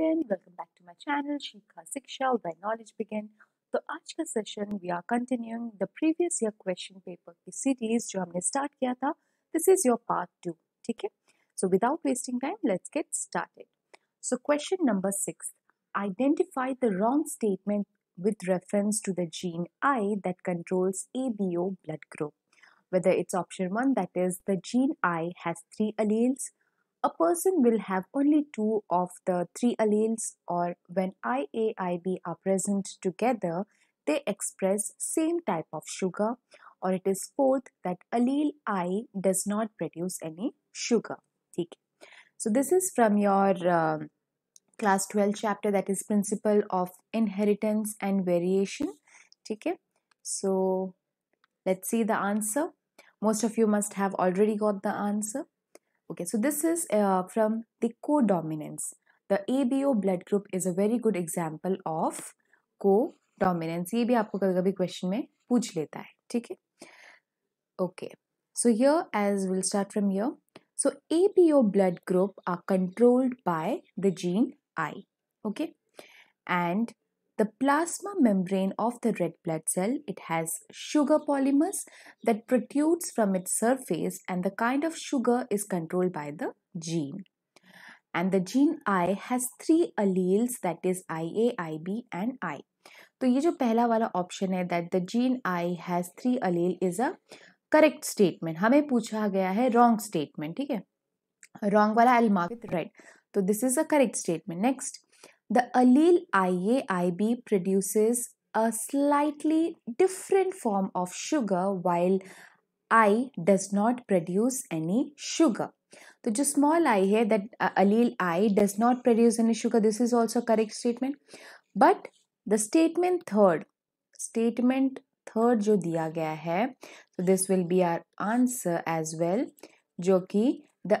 welcome back to my channel Shikha Siksha where knowledge begin. तो आज का session we are continuing the previous year question paper की series जो हमने start किया था this is your part two ठीक है so without wasting time let's get started so question number six identify the wrong statement with reference to the gene I that controls ABO blood group. Whether it's option 1, that is, the gene I has three alleles, a person will have only two of the three alleles or when IAIB are present together, they express same type of sugar or it is fourth that allele I does not produce any sugar. So this is from your um, class 12 chapter that is principle of inheritance and variation. So let's see the answer. Most of you must have already got the answer. Okay, so this is uh, from the codominance. The ABO blood group is a very good example of codominance. ये भी आपको कभी कभी question में पूछ लेता Okay, so here as we'll start from here. So ABO blood group are controlled by the gene I. Okay, and the plasma membrane of the red blood cell it has sugar polymers that protrudes from its surface and the kind of sugar is controlled by the gene and the gene i has three alleles that is ia ib and i तो ये जो पहला वाला option है that the gene I has three allele is a correct statement हमें पूछा गया है रॉन्ग स्टेटमेंट ठीक है रॉन्ग वाला आई मार्क विथ रेड तो this is a correct statement next the allele IAIB produces a slightly different form of sugar while I does not produce any sugar. So, just small i here, that uh, allele i does not produce any sugar this is also correct statement but the statement third statement third जो दिया गया so this will be our answer as well जो the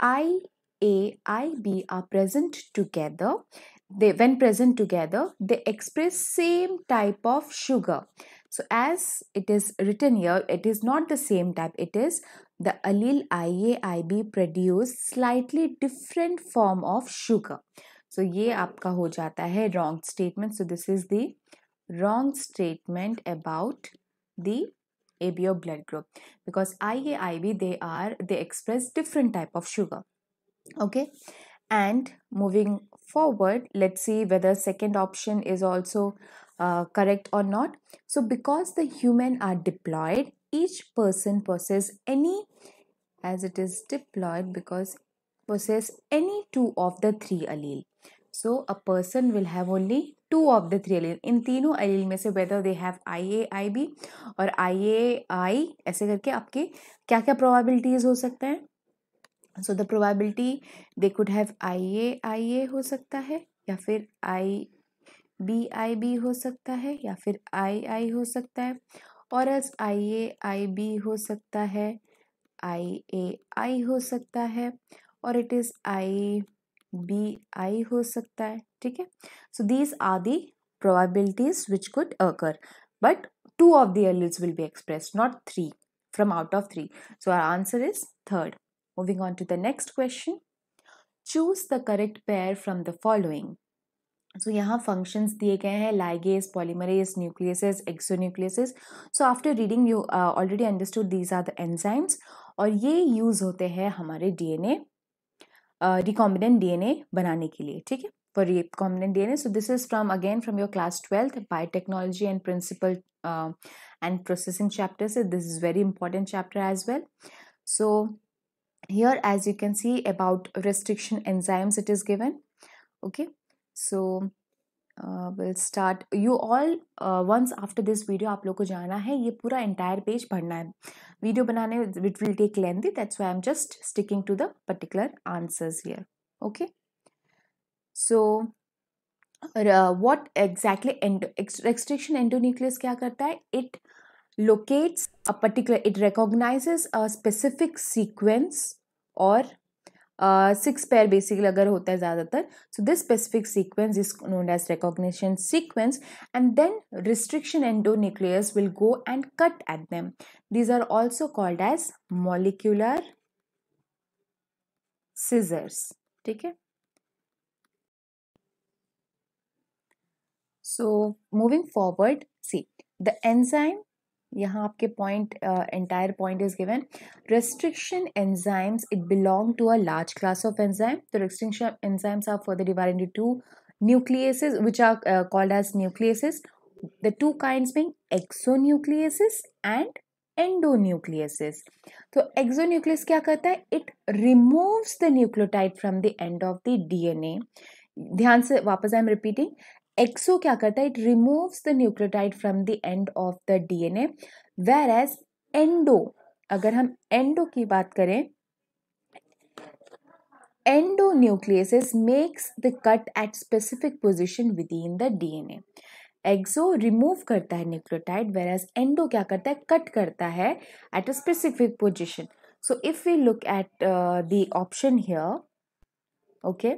i a i b are present together they when present together they express same type of sugar so as it is written here it is not the same type it is the allele ia ib produce slightly different form of sugar so ye aapka ho jata hai wrong statement so this is the wrong statement about the ABO blood group because IA IB they are they express different type of sugar okay and moving forward let's see whether second option is also uh, correct or not so because the human are deployed each person possess any as it is deployed because possess any two of the three allele so a person will have only two of the three allele इन तीनों allele में से whether they have I A I B और I A आई ऐसे करके आपके क्या क्या probabilities हो सकते हैं so the probability they could have I A I A हो सकता है या फिर आई बी आई बी हो सकता है या फिर आई आई हो सकता है और S I A I B हो सकता है आई ए आई हो सकता है और it is I B I हो सकता है ठीक है so these are the probabilities which could occur but two of the alleles will be express not three from out of three so our answer is third Moving on to the next question. Choose the correct pair from the following. so, यहाँ functions दिए गए हैं ligase, polymerase, nucleases, exonucleases. So, after reading, you already uh, already understood these are the और ये use होते हैं हमारे DNA recombinant DNA बनाने के लिए ठीक है for recombinant DNA. So this is from again from your class 12th biotechnology and principle uh, and processing chapter. So this is very important chapter as well. So here as you can see about restriction enzymes it is given okay so uh, we'll start you all uh, once after this video aap logo ko jana hai ye pura entire page padhna hai video banane it will take lengthy that's why I'm just sticking to the particular answers here okay so uh, what exactly end, restriction endonucleus kya karta hai it uh, locates a particular, it recognizes a specific sequence or uh, six pair basically agar hota So this specific sequence is known as recognition sequence and then restriction endonucleases will go and cut at them. These are also called as molecular scissors. Okay. So moving forward, see the enzyme यहाँ आपके point entire point is given restriction enzymes it belong to a large class of enzyme तो restriction enzymes are for further divided to two which are called as called the two kind being exo being and endo endonucleases तो exonuclease क्या करता है it removes the nucleotide from the end of the DNA ध्यान से वापस I am repeating एक्सो क्या करता है it removes the nucleotide from the end of the DNA where as endo अगर हम एंडो की बात करें endonucleases makes the cut at specific position within the DNA. Exo remove करता है न्यूक्लियोटाइड वेर एज एंडो क्या करता है कट करता है at a specific position so if you look at the option here okay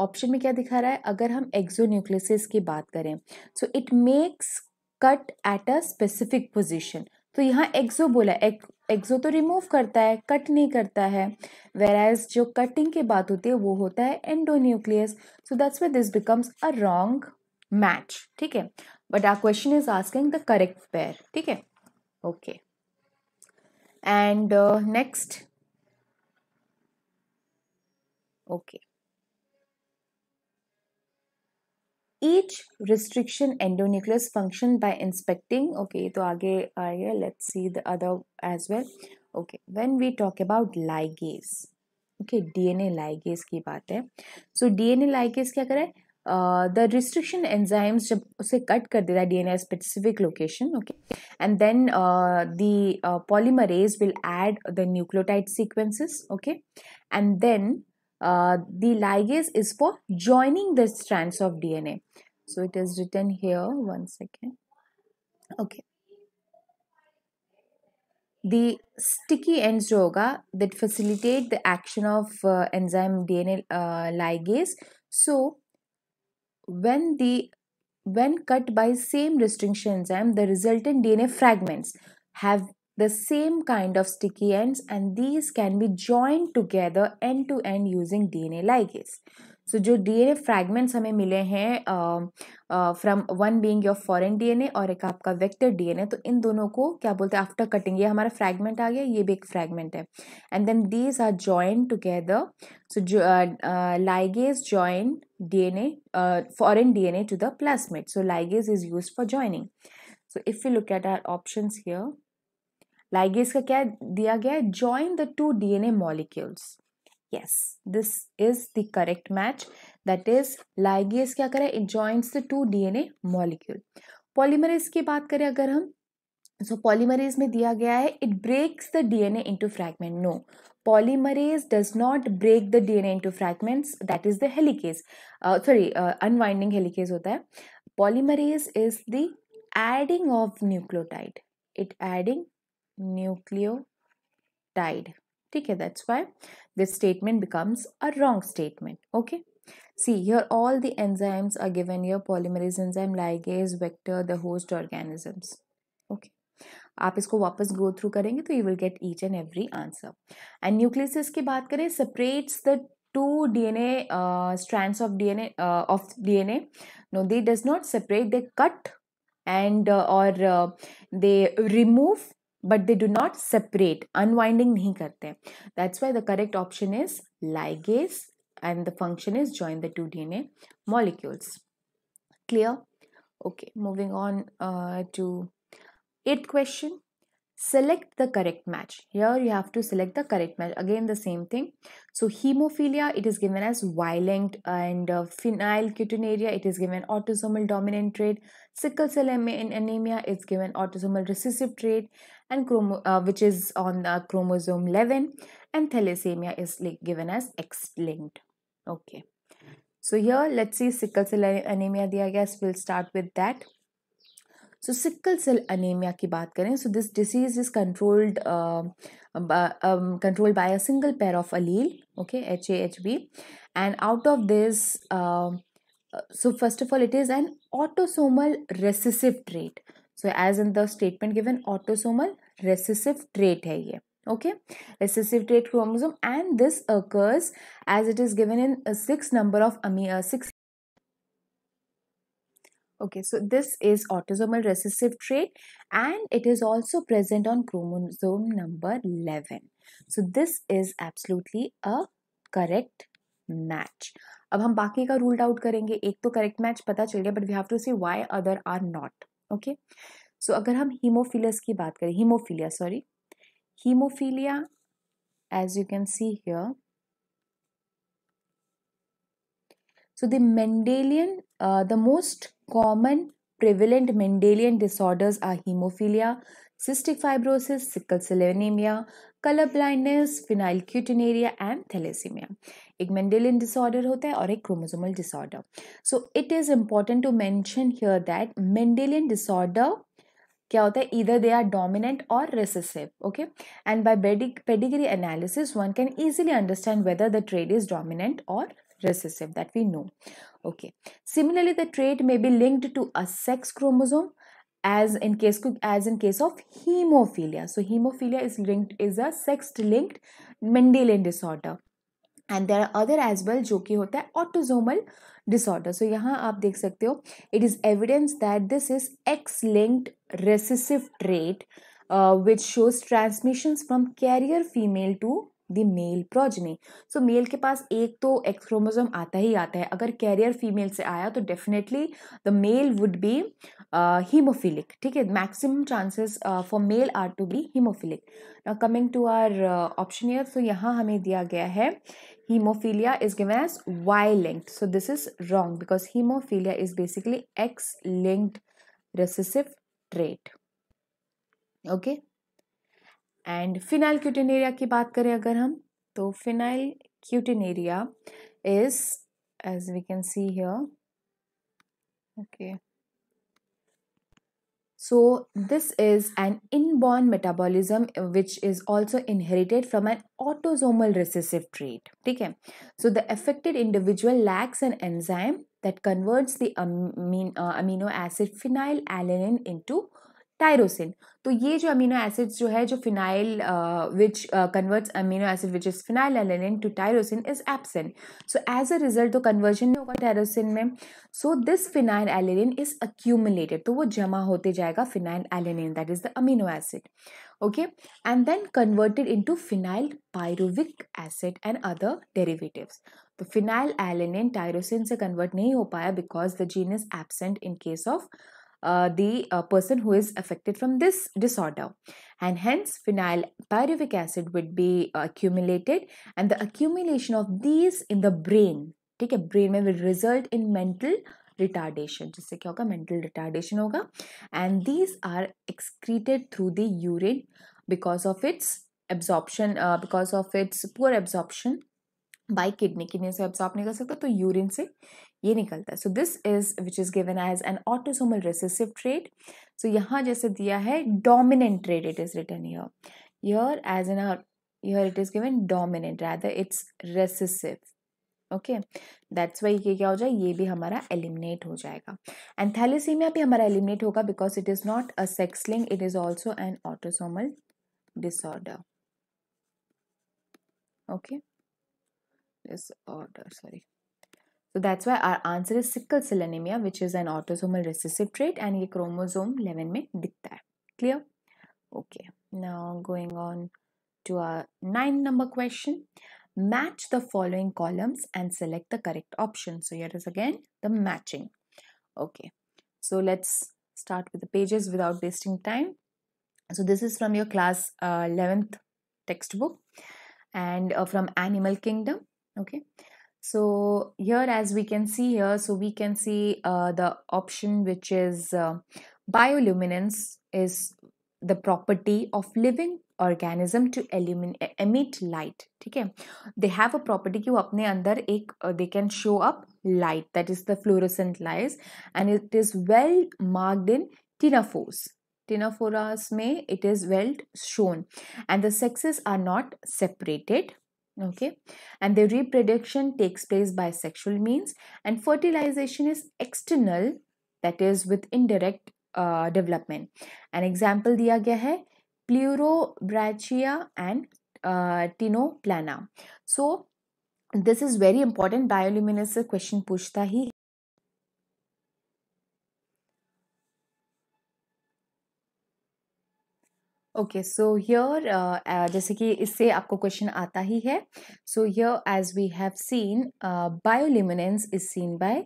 option में क्या दिखा रहा है अगर हम न्यूक्लियसिस की बात करें so it makes cut at a specific position तो यहाँ एक्जो बोला एक, एक्सो तो रिमूव करता है कट नहीं करता है वेर एज जो कटिंग की बात होती है वो होता है endonuclease so that's way this becomes a wrong match ठीक है but our question is asking the correct pair ठीक है okay and next okay each restriction endonucleus function by inspecting okay to aage aaye let's see the other as well okay when we talk about ligase okay dna ligase ki baat hai so dna ligase kya kare the restriction enzymes जब उसे cut कर देता है D N A specific location okay and then the polymerase will add the nucleotide sequences okay and then Uh, the ligase is for joining the strands of DNA. So it is written here, one second. Okay. The sticky ends yoga that facilitate the action of uh, enzyme DNA uh, ligase. So when the when cut by same restriction enzyme, the resultant DNA fragments have the same kind of sticky ends and these can be joined together end to end using DNA ligase. So, जो DNA fragments हमें मिले हैं from one being your foreign DNA और एक आपका vector DNA तो इन दोनों को क्या बोलते हैं after cutting ये हमारा fragment आ गया ये एक fragment है and then these are joined together so ligase join DNA foreign DNA to the plasmid so ligase is used for joining so if we look at our options here ligase का क्या दिया गया है join the two D N A molecules yes this is the correct match that is ligase क्या करें it joints the two D N A molecule polymerase की बात करें अगर हम सो so, पॉलीमरेज में दिया गया है it breaks the D N A into fragment no polymerase does not break the D N A into fragments that is the helicase sorry unwinding helicase होता है polymerase is the adding of nucleotide it adding nucleotide Okay, that's why this statement becomes a wrong statement okay see here all the enzymes are given here polymerase enzyme ligase vector the host organisms okay आप इसको वापस गो through करेंगे तो you will get each and every answer endonuclease की बात करें separates the two DNA uh, strands of DNA uh, of DNA. No, they does not separate. They cut and uh, or they remove but they do not separate unwinding नहीं करते That's why the correct option is ligase and the function is join the two DNA molecules. Clear? okay moving on uh, to eighth question select the correct match here you have to select the correct match again the same thing so hemophilia it is given as y and uh, phenylketonuria it is given autosomal dominant trait sickle cell anemia it is given autosomal recessive trait and chromo- uh, which is on uh, chromosome 11 and thalassemia is like given as X linked. Okay. So here let's see sickle cell anemia I guess we'll start with that. So sickle cell anemia की बात करें so this disease is controlled uh, by, um, controlled by a single pair of allele okay HAHB and out of this um, uh, so first of all it is an autosomal recessive trait so as in the statement given autosomal recessive trait है ये okay recessive trait chromosome and this occurs as it is given in six number of अमी six okay so this is autosomal recessive trait and it is also present on chromosome number eleven so this is absolutely a correct match अब हम बाकी का ruled out करेंगे एक तो correct match पता चल गया but we have to see why other are not okay so अगर हम हीमोफिलस की बात करें haemophilia sorry haemophilia as you can see here so the Mendelian the most common prevalent Mendelian disorders are haemophilia cystic fibrosis, sickle cell anemia, color blindness, phenylketonuria and thalassemia. एक Mendelian disorder होता है और एक chromosomal disorder so it is important to mention here that Mendelian disorder क्या होता है इधर they are dominant और recessive okay and by pedigree analysis one can easily understand whether the trade is dominant और recessive that we know okay similarly the trait may be linked to a sex chromosome as in case as in case of hemophilia so hemophilia is linked is a sex linked mendelian disorder and there are other as well joki hota hai, autosomal disorder so yahan aap dekh sakte it is evidence that this is x linked recessive trait uh, which shows transmissions from carrier female to the male progeny so male के पास एक तो x chromosome आता ही आता है अगर carrier female से आया तो definitely the male would be haemophilic ठीक है maximum chances for male are to be haemophilic now coming to our option year तो यहाँ हमें दिया गया है haemophilia is given as Y linked so this is wrong because haemophilia is basically X linked recessive trait okay And phenylketonuria की बात करें अगर हम तो phenylketonuria is as we can see here So this is an inborn metabolism which is also inherited from an autosomal recessive trait. Okay. So the affected individual lacks an enzyme that converts the uh, amino acid phenylalanine into tyrosine तो ये जो amino acids जो है जो phenyl which converts amino acid which is phenylalanine to tyrosine is absent so as a result तो conversion नहीं होगा tyrosine में so this phenylalanine is accumulated तो वो जमा होते जाएगा phenylalanine that is the amino acid and then converted in to phenylpyruvic acid and other derivative तो फिनाइल एलेनिन टायरोसिन से कन्वर्ट नहीं हो पाया because the gene is absent in case of uh, the uh, person who is affected from this disorder and hence phenylpyruvic acid would be accumulated and the accumulation of these in the brain take a brain, may will result in mental retardation Just like होगा mental retardation होगा and these are excreted through the urine because of its absorption uh, because of its poor absorption by kidney kidney से absorb नहीं कर सकता to urine से ये निकलता है so this is which is given as an autosomal recessive trade सो यहाँ जैसे दिया है dominant trade it is return यर यर एज एन यर it is given dominant rather it's recessive okay that's why ये क्या हो जाए ये भी हमारा एलिमिनेट हो जाएगा एंड थैलीसीमिया भी हमारा एलिमिनेट होगा because it is not a sex linked it is also an autosomal disorder okay disorder sorry So that's why our answer is sickle cell anemia which is an autosomal recessive trait and ये chromosome 11 में दिखता Clear? Okay. Now going on to our 9 number question. Match the following columns and select the correct option. So here is again the matching. Okay. So let's start with the pages without wasting time. So this is from your class uh, 11th textbook and uh, from Animal Kingdom. Okay so here as we can see here so we can see uh, the option which is uh, bioluminescence is the property of living organism to emit light okay they have a property ki apne andar ek, uh, they can show up light that is the fluorescent lights and it is well marked in tinafores tinafores may it is well shown and the sexes are not separated okay and the reproduction takes place by sexual means and fertilization is external that is with indirect uh, development an example diya gaya hai pleurobrachia and uh, tinoplana so this is very important bioluminescence question. Question पूछता okay so here जैसे कि इससे आपको question आता ही है so here as we have seen bioluminescence is seen by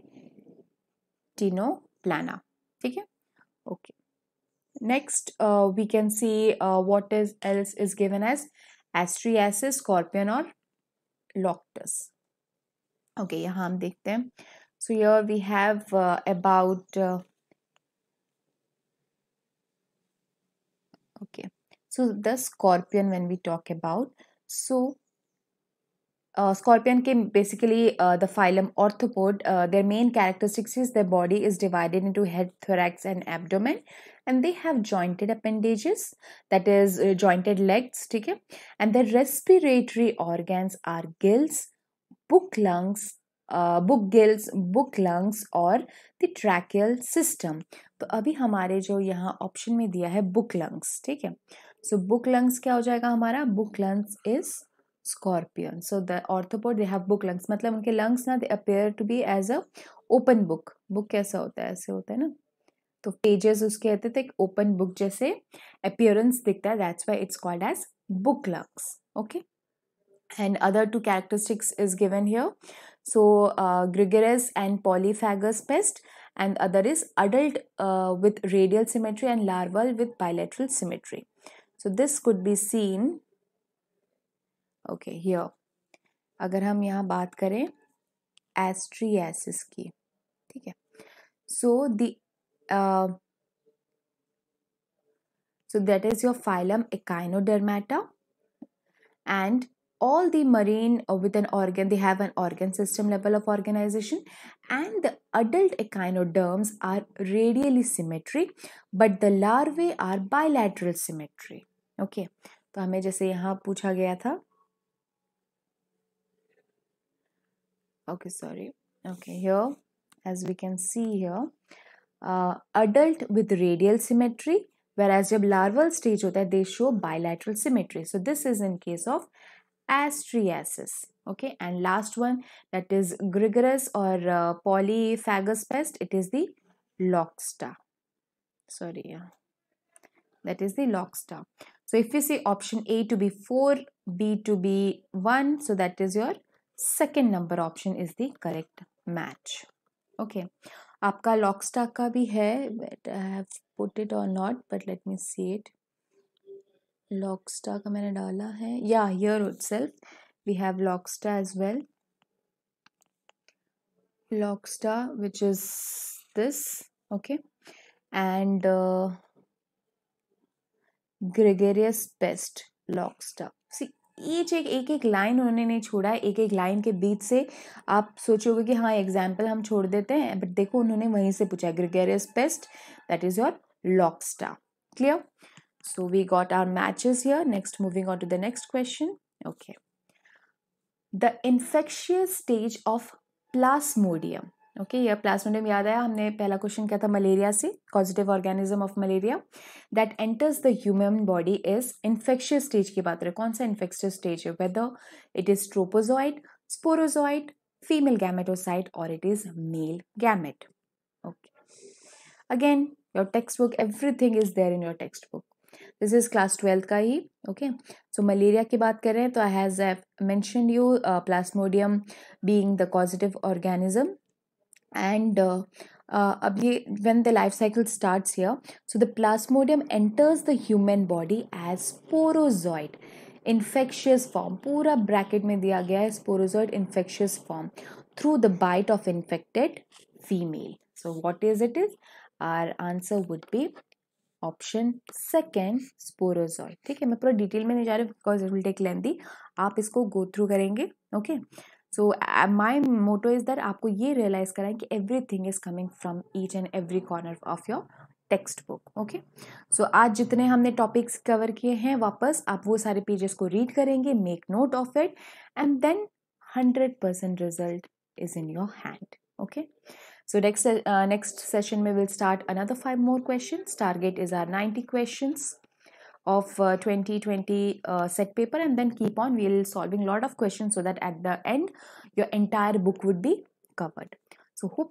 ctenoplana ठीक है okay next we can see what is else is given as asterias scorpion और लॉक्टस ओके यहाँ हम देखते हैं so here we have about okay so the scorpion when we talk about so uh, scorpion came basically uh, the phylum orthopod uh, their main characteristics is their body is divided into head thorax and abdomen and they have jointed appendages that is uh, jointed legs ठीक है and their respiratory organs are gills book lungs uh, book gills book lungs और the tracheal system तो अभी हमारे जो यहाँ option में दिया है बुक लंग्स ठीक है सो बुक लंग्स क्या हो जाएगा हमारा book lungs is scorpion so the arthropod they have book lungs मतलब उनके लंग्स ना they appear to be as a open book book कैसा होता है ऐसे होता है ना तो पेजेस उसके रहते थे ओपन बुक जैसे अपियरेंस दिखता है that's why it's called as book lungs okay and other two characteristics is given here so gregarious and polyphagous pest and other is adult with radial symmetry and larval with bilateral symmetry so this could be seen okay here अगर हम यहाँ बात करें एस्ट्रियासिस की ठीक है so the uh, so that is your phylum echinodermata and all the marine uh, with an organ they have an organ system level of organization and the adult echinoderms are radially symmetric but the larvae are bilateral symmetry okay तो हमें जैसे यहाँ पूछा गया था okay sorry okay as we can see adult with radial symmetry where as जब larval stage होता है they show bilateral symmetry so this is in case of asterias okay and last one that is gregarious और polyphagous pest it is दॉक्सटा sorry that is दॉक्सटा So if you see option A to be 4, B to be 1, so that is your second number option is the correct match. Okay, आपका लॉकस्टा का भी है but I have put it or not but let me see it. लॉकस्टा का मैंने डाला है Yeah, here itself we have logsta as well logsta which is this okay and uh, gregarious pest locust see each एक एक एक line उन्होंने नहीं छोड़ा है एक एक लाइन के बीच से आप सोचोगे कि हाँ एग्जाम्पल हम छोड़ देते हैं बट देखो उन्होंने वहीं से पूछा gregarious pest that is your locust clear so we got our matches here next moving on to the next question okay the infectious stage of plasmodium okay यह प्लाज्मोडियम याद आया हमने पहला क्वेश्चन किया था मलेरिया से positive organism of malaria that enters the human body is infectious stage की बात करें कौन सा इन्फेक्शियस स्टेज है whether it is trophozoite sporozoite female gametocyte और it is male gamete okay again your text book everything is there in your text book this is class twelfth का ही okay so malaria की बात करें तो I has mention you plasmodium being the positive organism and uh, when the life cycle starts here so the plasmodium enters the human body as sporozoid infectious form पूरा bracket में दिया गया है sporozoid infectious form through the bite of infected female so what is it is our answer would be option second sporozoite ठीक है मैं पूरा detail में नहीं जा रही because it will take lengthy आप इसको गो थ्रू करेंगे okay okay? So my motto is that आपको ये रियलाइज़ कराएं कि everything is coming from each and every corner of your text book okay so आज जितने हमने टॉपिक्स कवर किए हैं वापस आप वो सारे पेजेस को रीड करेंगे make note of it and then hundred percent result is in your hand okay so next next session में will start another five more question target is our ninety question of uh, 2020 uh, set paper and then keep on we'll solving a lot of questions so that at the end your entire book would be covered so hope you